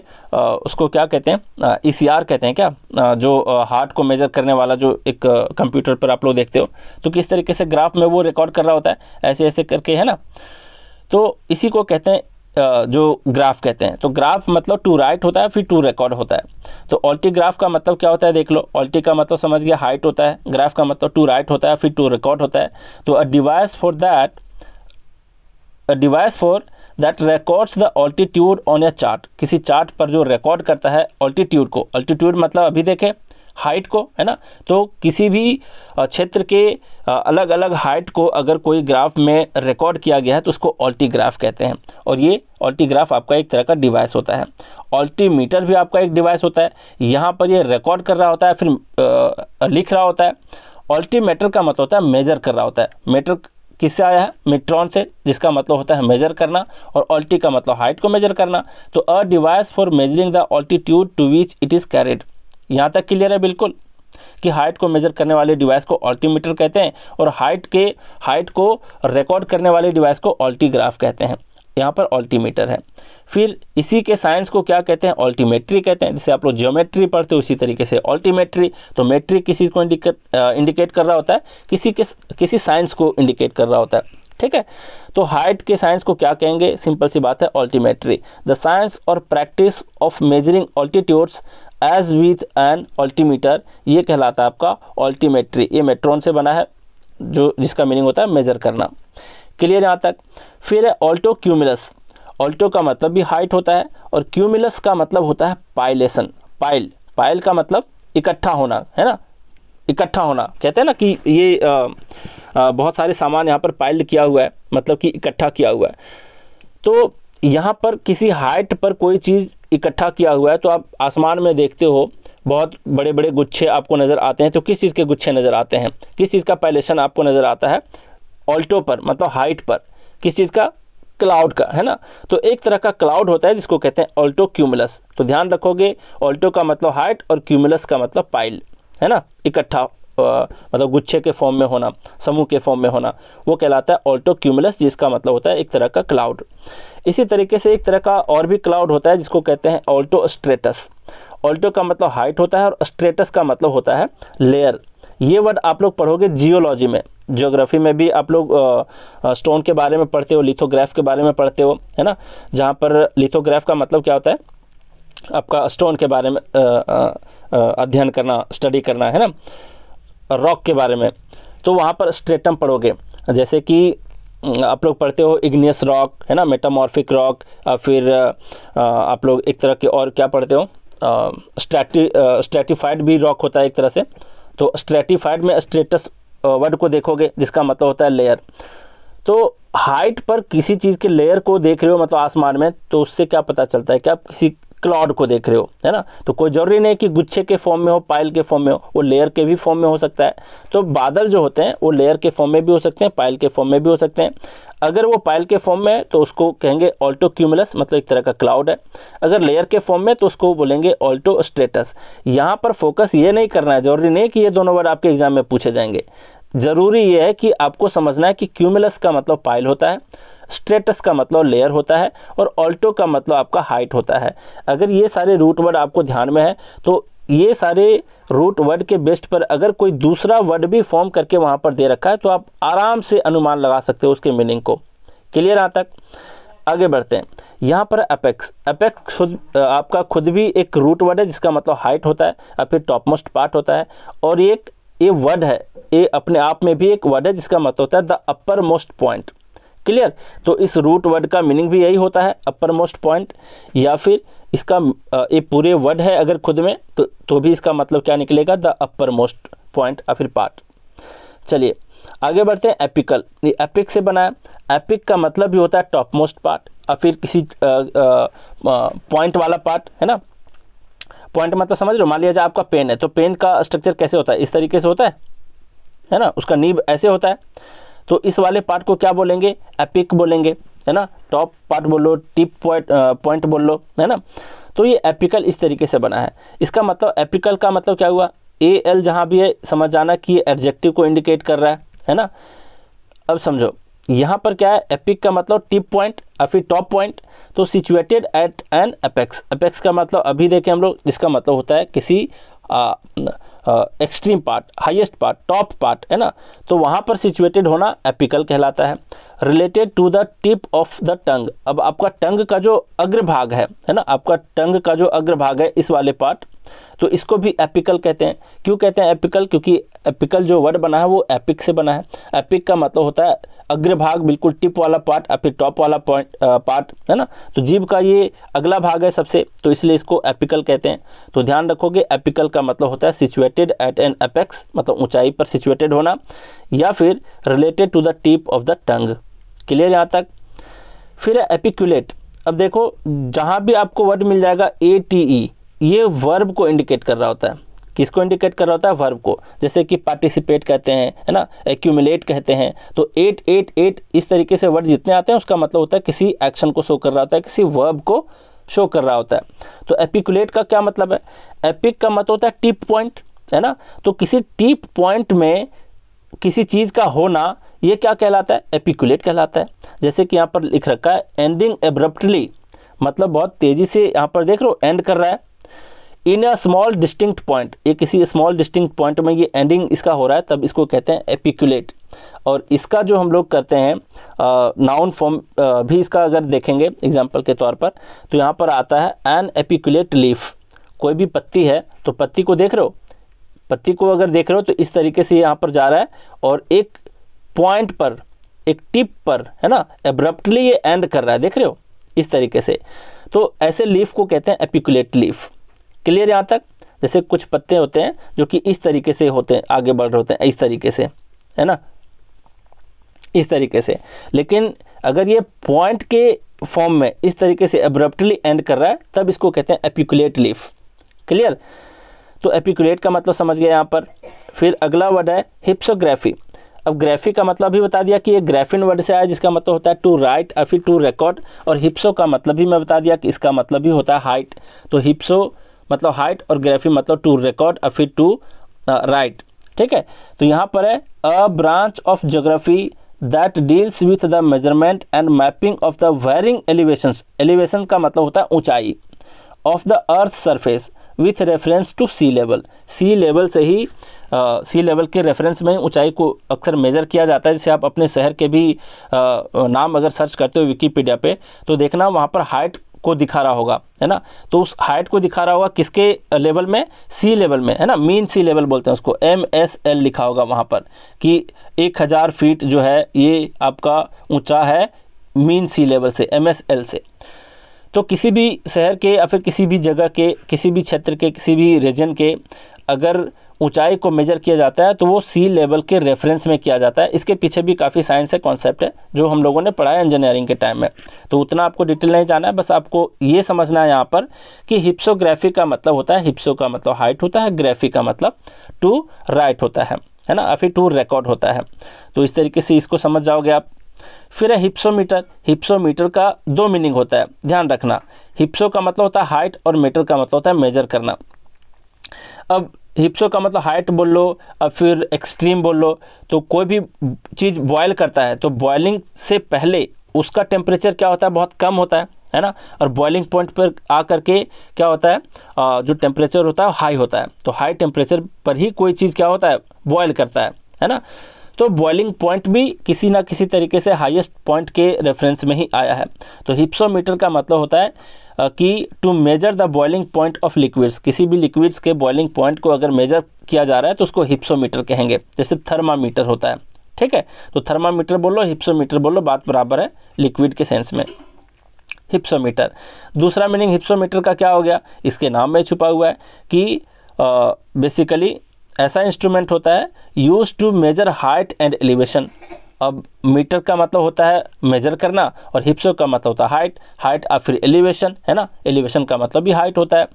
उसको क्या कहते हैं ई e कहते हैं क्या जो हार्ट को मेज़र करने वाला जो एक कंप्यूटर पर आप लोग देखते हो तो किस तरीके से ग्राफ में वो रिकॉर्ड कर रहा होता है ऐसे ऐसे करके है ना तो इसी को कहते हैं जो ग्राफ कहते हैं तो ग्राफ मतलब टू राइट होता है फिर टू रिकॉर्ड होता है तो ऑल्टी ग्राफ का मतलब क्या होता है देख लो ऑल्टी का मतलब समझ गया हाइट होता है ग्राफ का मतलब टू राइट होता है फिर टू रिकॉर्ड होता है तो a device for that a device for that records the altitude on a chart किसी चार्ट पर जो रिकॉर्ड करता है ऑल्टीट्यूड को ऑल्टीट्यूड मतलब अभी देखें हाइट को है ना तो किसी भी क्षेत्र के अलग अलग हाइट को अगर कोई ग्राफ में रिकॉर्ड किया गया है तो उसको ऑल्टीग्राफ कहते हैं और ये ऑल्टीग्राफ आपका एक तरह का डिवाइस होता है ऑल्टीमीटर भी आपका एक डिवाइस होता है यहाँ पर ये रिकॉर्ड कर रहा होता है फिर आ, लिख रहा होता है ऑल्टीमीटर का मतलब होता है मेजर कर रहा होता है मीटर किससे आया है मिट्रॉन से जिसका मतलब होता है मेजर करना और ऑल्टी का मतलब हाइट को मेजर करना तो a device for measuring the altitude to which it is carried यहाँ तक क्लियर है बिल्कुल कि हाइट को मेजर करने वाले डिवाइस को ऑल्टीमीटर कहते हैं और हाइट के हाइट को रिकॉर्ड करने वाले डिवाइस को ऑल्टीग्राफ कहते हैं यहाँ पर ऑल्टीमीटर है फिर इसी के साइंस को क्या कहते हैं ऑल्टीमेट्री कहते हैं जैसे आप लोग ज्योमेट्री पढ़ते हो उसी तरीके से ऑल्टीमेट्री तो मेट्री किसी को इंडिकेट कर रहा होता है किसी के किसी साइंस को इंडिकेट कर रहा होता है ठीक है तो हाइट के साइंस को क्या कहेंगे सिंपल सी बात है ऑल्टीमेट्री द साइंस और practice of measuring altitudes as with an altimeter ये कहलाता है आपका ऑल्टीमेट्री ये मेट्रॉन से बना है जो जिसका मीनिंग होता है मेजर करना क्लियर यहाँ तक फिर है ऑल्टो क्यूमिलस ऑल्टो का मतलब भी हाइट होता है और क्यूमिलस का मतलब होता है पाइलेशन पाइल पाइल का मतलब इकट्ठा होना है ना इकट्ठा होना कहते हैं ना कि ये आ, आ, बहुत सारे सामान यहाँ पर पाइल किया हुआ है मतलब कि इकट्ठा किया हुआ है तो यहाँ पर किसी हाइट पर कोई चीज़ इकट्ठा किया हुआ है तो आप आसमान में देखते हो बहुत बड़े बड़े गुच्छे आपको नज़र आते हैं तो किस चीज़ के गुच्छे नज़र आते हैं किस चीज़ का पाइलेशन आपको नज़र आता है ऑल्टो पर मतलब हाइट पर किस चीज़ का क्लाउड का है ना तो एक तरह का क्लाउड होता है जिसको कहते हैं ऑल्टो क्यूमुलस तो ध्यान रखोगे ऑल्टो का मतलब हाइट और क्यूमुलस का मतलब पाइल है ना इकट्ठा मतलब गुच्छे के फॉर्म में होना समूह के फॉर्म में होना वो कहलाता है ऑल्टो क्यूमुलस जिसका मतलब होता है एक तरह का क्लाउड इसी तरीके से एक तरह का और भी क्लाउड होता है जिसको कहते हैं ऑल्टो स्ट्रेटस ऑल्टो का मतलब हाइट होता है और स्ट्रेटस का मतलब होता है लेयर ये वर्ड आप लोग पढ़ोगे जियोलॉजी में जियोग्राफी में भी आप लोग स्टोन के बारे में पढ़ते हो लिथोग्राफ के बारे में पढ़ते हो है ना जहाँ पर लिथोग्राफ का मतलब क्या होता है आपका स्टोन के बारे में अध्ययन करना स्टडी करना है ना रॉक के बारे में तो वहाँ पर स्ट्रेटम पढ़ोगे जैसे कि आप लोग पढ़ते हो इग्नियस रॉक है ना मेटामॉर्फिक रॉक फिर आप लोग एक तरह के और क्या पढ़ते हो स्ट्रैटिफाइड भी रॉक होता है एक तरह से तो स्ट्रेटिफाइड में स्ट्रेटस वर्ड को देखोगे जिसका मतलब होता है लेयर तो हाइट पर किसी चीज़ के लेयर को देख रहे हो मतलब आसमान में तो उससे क्या पता चलता है कि आप किसी क्लाउड को देख रहे हो है ना तो कोई ज़रूरी नहीं कि गुच्छे के फॉर्म में हो पाइल के फॉर्म में हो वो लेयर के भी फॉर्म में हो सकता है तो बादल जो होते हैं वो लेयर के फॉर्म में भी हो सकते हैं पाइल के फॉर्म में भी हो सकते हैं अगर वो पाइल के फॉर्म में है तो उसको कहेंगे ऑल्टो क्यूमुलस मतलब एक तरह का क्लाउड है अगर लेयर के फॉर्म में तो उसको बोलेंगे ऑल्टो स्टेटस यहाँ पर फोकस ये नहीं करना है ज़रूरी नहीं कि ये दोनों वर्ड आपके एग्जाम में पूछे जाएंगे ज़रूरी ये है कि आपको समझना है कि क्यूमुलस का मतलब पाइल होता है स्टेटस का मतलब लेयर होता है और ऑल्टो का मतलब आपका हाइट होता है अगर ये सारे रूट वर्ड आपको ध्यान में है तो ये सारे रूट वर्ड के बेस्ट पर अगर कोई दूसरा वर्ड भी फॉर्म करके वहाँ पर दे रखा है तो आप आराम से अनुमान लगा सकते हो उसके मीनिंग को क्लियर आ तक आगे बढ़ते हैं यहाँ पर अपेक्स अपेक्स खुद आपका खुद भी एक रूट वर्ड है जिसका मतलब हाइट होता है या फिर टॉप मोस्ट पार्ट होता है और एक ये वर्ड है ये अपने आप में भी एक वर्ड है जिसका मतलब होता है the uppermost point clear तो इस रूट वर्ड का मीनिंग भी यही होता है अपर मोस्ट पॉइंट या फिर इसका ये पूरे वर्ड है अगर खुद में तो तो भी इसका मतलब क्या निकलेगा द अपर मोस्ट पॉइंट या फिर पार्ट चलिए आगे बढ़ते हैं एपिकल ये एपिक से बना है एपिक का मतलब भी होता है टॉप मोस्ट पार्ट या फिर किसी पॉइंट वाला पार्ट है ना पॉइंट मतलब समझ लो मान लिया जाए आपका पेन है तो पेन का स्ट्रक्चर कैसे होता है इस तरीके से होता है है ना उसका नीब ऐसे होता है तो इस वाले पार्ट को क्या बोलेंगे एपिक बोलेंगे है ना टॉप पार्ट बोल लो टिप पॉइंट पॉइंट बोल लो है ना तो ये एपिकल इस तरीके से बना है इसका मतलब एपिकल का मतलब क्या हुआ ए एल जहाँ भी है समझ जाना कि ये एडजेक्टिव को इंडिकेट कर रहा है है ना अब समझो यहाँ पर क्या है एपिक का मतलब टिप पॉइंट या फिर टॉप पॉइंट तो situated at an apex apex का मतलब अभी देखें हम लोग इसका मतलब होता है किसी extreme part highest part top part है ना तो वहाँ पर सिचुएटेड होना एपिकल कहलाता है related to the tip of the tongue अब आपका टंग का जो अग्रभाग है है ना आपका टंग का जो अग्रभाग है इस वाले पार्ट तो इसको भी एपिकल कहते हैं क्यों कहते हैं एपिकल क्योंकि एपिकल जो वर्ड बना है वो एपिक से बना है एपिक का मतलब होता है अग्रभाग बिल्कुल टिप वाला पार्ट या फिर टॉप वाला पॉइंट पार्ट है ना तो जीव का ये अगला भाग है सबसे तो इसलिए इसको एपिकल कहते हैं तो ध्यान रखोगे एपिकल का मतलब होता है सिचुएटेड एट एन एपेक्स मतलब ऊंचाई पर सिचुएटेड होना या फिर related to the tip of the tongue clear यहाँ तक फिर एपिक्यूलेट अब देखो जहाँ भी आपको वर्ड मिल जाएगा ए टी ई ये वर्ब को इंडिकेट कर रहा होता है किसको इंडिकेट कर रहा होता है वर्ब को जैसे कि पार्टिसिपेट कहते हैं है ना एक्यूमुलेट कहते हैं तो एट एट एट इस तरीके से वर्ड जितने आते हैं उसका मतलब होता है किसी एक्शन को शो कर रहा होता है किसी वर्ब को शो कर रहा होता है तो एपिकुलेट का क्या मतलब है एपिक का मतलब होता है टिप पॉइंट है ना तो किसी टिप पॉइंट में किसी चीज़ का होना ये क्या कहलाता है एपिकुलेट कहलाता है जैसे कि यहाँ पर लिख रखा है एंडिंग एब्रप्टली मतलब बहुत तेज़ी से यहाँ पर देख रहे हो एंड कर रहा है in a small distinct point ये किसी स्मॉल डिस्टिंक्ट पॉइंट में ये एंडिंग इसका हो रहा है तब इसको कहते हैं एपिकुलेट और इसका जो हम लोग करते हैं नाउन फॉर्म भी इसका अगर देखेंगे एग्जाम्पल के तौर पर तो यहाँ पर आता है एन एपिकुलेट लीफ कोई भी पत्ती है तो पत्ती को देख रहे हो पत्ती को अगर देख रहे हो तो इस तरीके से यहाँ पर जा रहा है और एक पॉइंट पर एक टिप पर है ना एब्रप्टली ये एंड कर रहा है देख रहे हो इस तरीके से तो ऐसे लीफ को कहते हैं एपिकुलेट लीफ क्लियर यहाँ तक जैसे कुछ पत्ते होते हैं जो कि इस तरीके से होते हैं आगे बढ़ रहे होते हैं इस तरीके से है ना इस तरीके से लेकिन अगर ये पॉइंट के फॉर्म में इस तरीके से अब्रप्टली एंड कर रहा है तब इसको कहते हैं एपिकुलेट लीफ क्लियर तो एपिकुलेट का मतलब समझ गया यहाँ पर फिर अगला वर्ड है हिप्सोग्राफी अब ग्राफी का मतलब भी बता दिया कि ये ग्राफिन वर्ड से आया जिसका मतलब होता है टू राइट या फिर टू रिकॉर्ड और हिप्सो का मतलब भी मैं बता दिया कि इसका मतलब भी होता है हाइट तो हिप्सो मतलब हाइट और ग्राफी मतलब टू रिकॉर्ड अ फिर टू राइट uh, ठीक है तो यहाँ पर है a branch of geography that deals with the measurement and mapping of the varying elevation elevation का मतलब होता है ऊंचाई of the earth surface with reference to sea level sea level से ही सी uh, लेवल के रेफरेंस में ऊंचाई को अक्सर मेज़र किया जाता है जैसे आप अपने शहर के भी uh, नाम अगर सर्च करते हो विकीपीडिया पे तो देखना वहाँ पर हाइट को दिखा रहा होगा है ना तो उस हाइट को दिखा रहा होगा किसके लेवल में सी लेवल में है ना मीन सी लेवल बोलते हैं उसको एम एस एल लिखा होगा वहाँ पर कि एक हज़ार फीट जो है ये आपका ऊंचा है मीन सी लेवल से एम एस एल से तो किसी भी शहर के या फिर किसी भी जगह के किसी भी क्षेत्र के किसी भी रीजन के अगर ऊंचाई को मेजर किया जाता है तो वो सी लेवल के रेफरेंस में किया जाता है इसके पीछे भी काफ़ी साइंस है कॉन्सेप्ट है जो हम लोगों ने पढ़ा है इंजीनियरिंग के टाइम में तो उतना आपको डिटेल नहीं जाना है बस आपको ये समझना है यहाँ पर कि हिप्सोग्राफी का मतलब होता है हिप्सो का मतलब हाइट होता है ग्राफी का मतलब टू राइट होता है है ना अभी टू रिकॉर्ड होता है तो इस तरीके से इसको समझ जाओगे आप फिर है हिप्सोमीटर हिप्सोमीटर का दो मीनिंग होता है ध्यान रखना हिप्सो का मतलब होता है हाइट और मीटर का मतलब होता है मेजर करना अब हिप्सो का मतलब हाइट बोल लो और फिर एक्सट्रीम बोल लो तो कोई भी चीज़ बॉयल करता है तो बॉयलिंग से पहले उसका टेम्परेचर क्या होता है बहुत कम होता है है ना और बॉइलिंग पॉइंट पर आ करके क्या होता है आ, जो टेम्परेचर होता है हाई होता है तो हाई टेम्परेचर पर ही कोई चीज़ क्या होता है बॉयल करता है है ना तो बॉइलिंग पॉइंट भी किसी ना किसी तरीके से हाईएस्ट पॉइंट के रेफरेंस में ही आया है तो हिप्सोमीटर का मतलब होता है कि to measure the boiling point of liquids किसी भी लिक्विड्स के बॉइलिंग पॉइंट को अगर मेजर किया जा रहा है तो उसको हिप्सोमीटर कहेंगे जैसे थर्मामीटर होता है ठीक है तो थर्मामीटर बोलो हिप्सोमीटर बोलो बात बराबर है लिक्विड के सेंस में हिप्सोमीटर दूसरा मीनिंग हिप्सोमीटर का क्या हो गया इसके नाम में छुपा हुआ है कि बेसिकली ऐसा इंस्ट्रूमेंट होता है use to measure height and elevation अब मीटर का मतलब होता है मेजर करना और हिप्सो का मतलब होता है हाइट हाइट और फिर एलिवेशन है ना एलिवेशन का मतलब भी हाइट होता है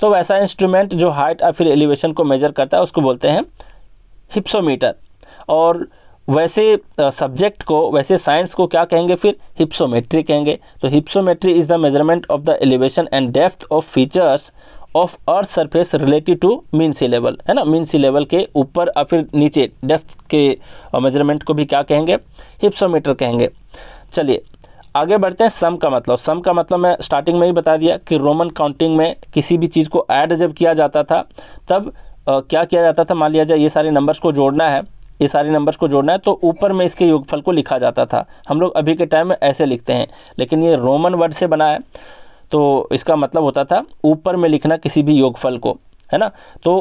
तो वैसा इंस्ट्रूमेंट जो हाइट और फिर एलिवेशन को मेजर करता है उसको बोलते हैं हिप्सोमीटर और वैसे सब्जेक्ट को वैसे साइंस को क्या कहेंगे फिर हिप्सोमेट्री कहेंगे तो hypsometry is the measurement of the elevation and depth of features of earth surface relative to mean sea level है ना मीन सी लेवल के ऊपर या फिर नीचे डेप्थ के मेजरमेंट uh, को भी क्या कहेंगे हिप्सोमीटर कहेंगे चलिए आगे बढ़ते हैं सम का मतलब सम का मतलब मैं स्टार्टिंग में ही बता दिया कि रोमन काउंटिंग में किसी भी चीज़ को ऐड जब किया जाता था तब आ, uh, क्या किया जाता था मान लिया जाए ये सारे नंबर्स को जोड़ना है ये सारे नंबर्स को जोड़ना है तो ऊपर में इसके योगफल को लिखा जाता था हम लोग अभी के टाइम में ऐसे लिखते हैं लेकिन ये रोमन वर्ड से बना है तो इसका मतलब होता था ऊपर में लिखना किसी भी योगफल को है ना तो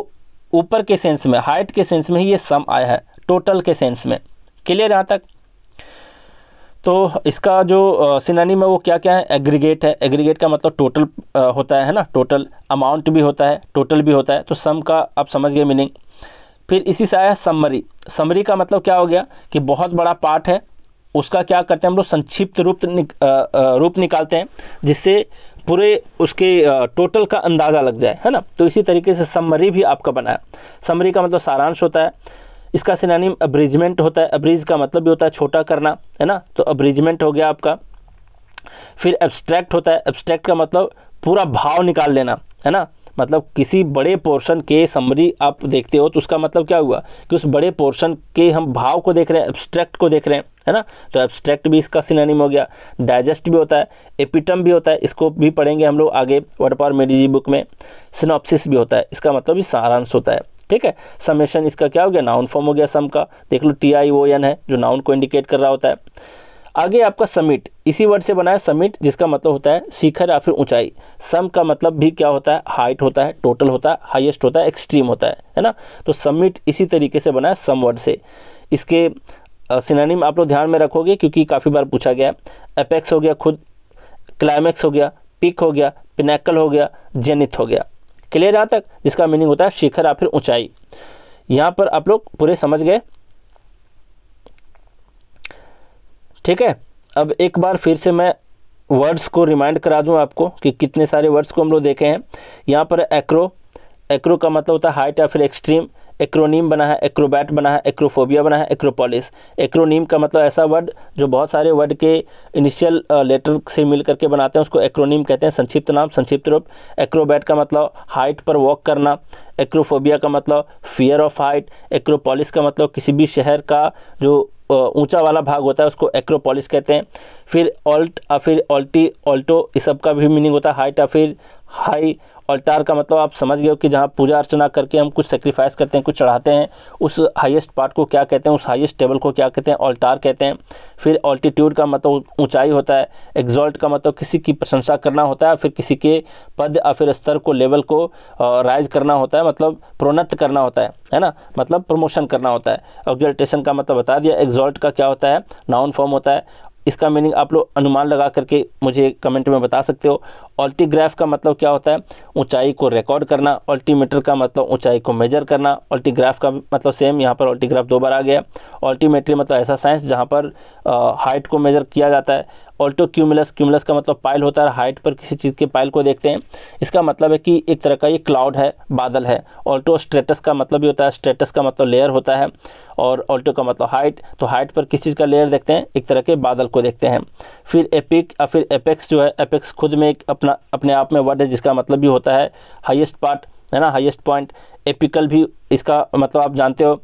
ऊपर के सेंस में हाइट के सेंस में ही ये सम आया है टोटल के सेंस में क्लियर यहाँ तक तो इसका जो सिनानी में वो क्या क्या है एग्रीगेट है एग्रीगेट का मतलब टोटल होता है ना टोटल अमाउंट भी होता है टोटल भी होता है तो सम का आप समझ गए मीनिंग फिर इसी से आया समरी समरी का मतलब क्या हो गया कि बहुत बड़ा पार्ट है उसका क्या करते हैं हम लोग संक्षिप्त रूप निक, आ, आ, रूप निकालते हैं जिससे पूरे उसके टोटल का अंदाज़ा लग जाए है ना तो इसी तरीके से समरी भी आपका बना है समरी का मतलब सारांश होता है इसका सिनानिम अब्रिजमेंट होता है अब्रिज का मतलब भी होता है छोटा करना है ना तो अब्रिजमेंट हो गया आपका फिर एब्स्ट्रैक्ट होता है एब्स्ट्रैक्ट का मतलब पूरा भाव निकाल लेना है ना मतलब किसी बड़े पोर्शन के समरी आप देखते हो तो उसका मतलब क्या हुआ कि उस बड़े पोर्शन के हम भाव को देख रहे हैं एब्स्ट्रैक्ट को देख रहे हैं है ना तो एब्स्ट्रैक्ट भी इसका सिनानिम हो गया डाइजेस्ट भी होता है एपिटम भी होता है इसको भी पढ़ेंगे हम लोग आगे वर्ड पावर मेडिजी बुक में सिनॉप्सिस भी होता है इसका मतलब भी सारांश होता है ठीक है समेशन इसका क्या हो गया नाउन फॉर्म हो गया सम का देख लो टी आई ओ एन है जो नाउन को इंडिकेट कर रहा होता है आगे आपका समिट इसी वर्ड से बना है समिट जिसका मतलब होता है शिखर या फिर ऊंचाई सम का मतलब भी क्या होता है हाइट होता है टोटल होता है हाईएस्ट होता है एक्सट्रीम होता है है ना तो समिट इसी तरीके से बना है सम वर्ड से इसके सिनानिम आप लोग ध्यान में रखोगे क्योंकि काफ़ी बार पूछा गया अपेक्स हो गया खुद क्लाइमैक्स हो गया पिक हो गया पिनेकल हो गया जेनिथ हो गया क्लियर यहाँ तक जिसका मीनिंग होता है शिखर या फिर ऊंचाई यहाँ पर आप लोग पूरे समझ गए ठीक है अब एक बार फिर से मैं वर्ड्स को रिमाइंड करा दूं आपको कि कितने सारे वर्ड्स को हम लोग देखे हैं यहाँ पर एक्रो एक्रो का मतलब होता है हाइट या फिर एक्सट्रीम एक्रोनीम बना है एक्रोबैट बना है एक्रोफोबिया बना है एक्रोपोलिस एक्रोनीम का मतलब ऐसा वर्ड जो बहुत सारे वर्ड के इनिशियल लेटर से मिल करके बनाते हैं उसको एक्रोनीम कहते हैं संक्षिप्त नाम संक्षिप्त रूप एक्रोबैट का मतलब हाइट पर वॉक करना एक्रोफोबिया का मतलब फियर ऑफ हाइट एक्रोपोलिस का मतलब किसी भी शहर का जो ऊंचा वाला भाग होता है उसको एक्रोपोलिस कहते हैं फिर ऑल्ट या फिर ऑल्टी ऑल्टो इस सब का भी मीनिंग होता है हाइट या फिर हाई अल्टार का मतलब आप समझ गए हो कि जहाँ पूजा अर्चना करके हम कुछ सेक्रीफाइस करते हैं कुछ चढ़ाते हैं उस हाईएस्ट पार्ट को क्या कहते हैं उस हाईएस्ट टेबल को क्या कहते हैं अल्टार कहते हैं फिर ऑल्टीट्यूड का मतलब ऊंचाई होता है एग्जॉल्ट का मतलब किसी की प्रशंसा करना होता है फिर किसी के पद या फिर स्तर को लेवल को राइज करना होता है मतलब प्रोन्नत करना होता है है ना मतलब प्रमोशन करना होता है ऑग्जल्टेशन का मतलब बता दिया एग्जॉल्ट का क्या होता है नाउन फॉर्म होता है इसका मीनिंग आप लोग अनुमान लगा करके मुझे कमेंट में बता सकते हो ऑल्टीग्राफ का मतलब क्या होता है ऊंचाई को रिकॉर्ड करना ऑल्टीमीटर का मतलब ऊंचाई को मेजर करना ऑल्टीग्राफ का मतलब सेम यहाँ पर ऑल्टीग्राफ दो बार आ गया ऑल्टीमेट्री मतलब ऐसा साइंस जहाँ पर हाइट को मेजर किया जाता है ऑल्टो क्यूमुलस क्यूमुलस का मतलब पाइल होता है हाइट पर किसी चीज़ के पाइल को देखते हैं इसका मतलब है कि एक तरह का ये क्लाउड है बादल है ऑल्टो स्ट्रेटस का मतलब भी होता है स्ट्रेटस का मतलब लेयर होता है और ऑल्टो का मतलब हाइट तो हाइट पर किस चीज़ का लेयर देखते हैं एक तरह के बादल को देखते हैं फिर एपिक या फिर एपेक्स जो है एपेक्स खुद में एक अपना अपने आप में वर्ड है जिसका मतलब भी होता है हाइएस्ट पार्ट है ना हाइएस्ट पॉइंट एपिकल भी इसका मतलब आप जानते हो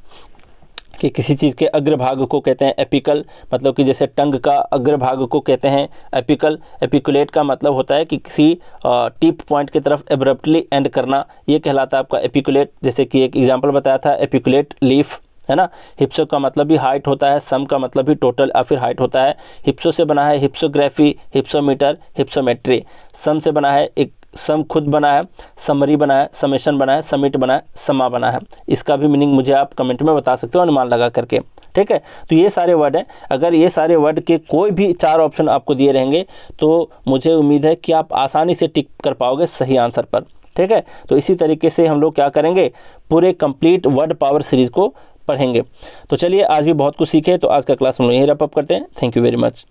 कि किसी चीज़ के अग्रभाग को कहते हैं एपिकल मतलब कि जैसे टंग का अग्रभाग को कहते हैं एपिकल एपिकुलेट का मतलब होता है कि किसी टिप पॉइंट की तरफ एब्रप्टली एंड करना ये कहलाता है आपका एपिकुलेट जैसे कि एक एग्जांपल बताया था एपिकुलेट लीफ है ना हिप्सो का मतलब भी हाइट होता है सम का मतलब भी टोटल या फिर हाइट होता है हिप्सो से बना है हिप्सोग्राफी हिप्सोमीटर हिप्सोमेट्री सम से बना है एक सम खुद बना है समरी बना है समेशन बना है समिट बना है समा बना है इसका भी मीनिंग मुझे आप कमेंट में बता सकते हो अनुमान लगा करके ठीक है तो ये सारे वर्ड हैं अगर ये सारे वर्ड के कोई भी चार ऑप्शन आपको दिए रहेंगे तो मुझे उम्मीद है कि आप आसानी से टिक कर पाओगे सही आंसर पर ठीक है तो इसी तरीके से हम लोग क्या करेंगे पूरे कंप्लीट वर्ड पावर सीरीज़ को पढ़ेंगे तो चलिए आज भी बहुत कुछ सीखे तो आज का क्लास हम लोग यहीं रैपअप करते हैं थैंक यू वेरी मच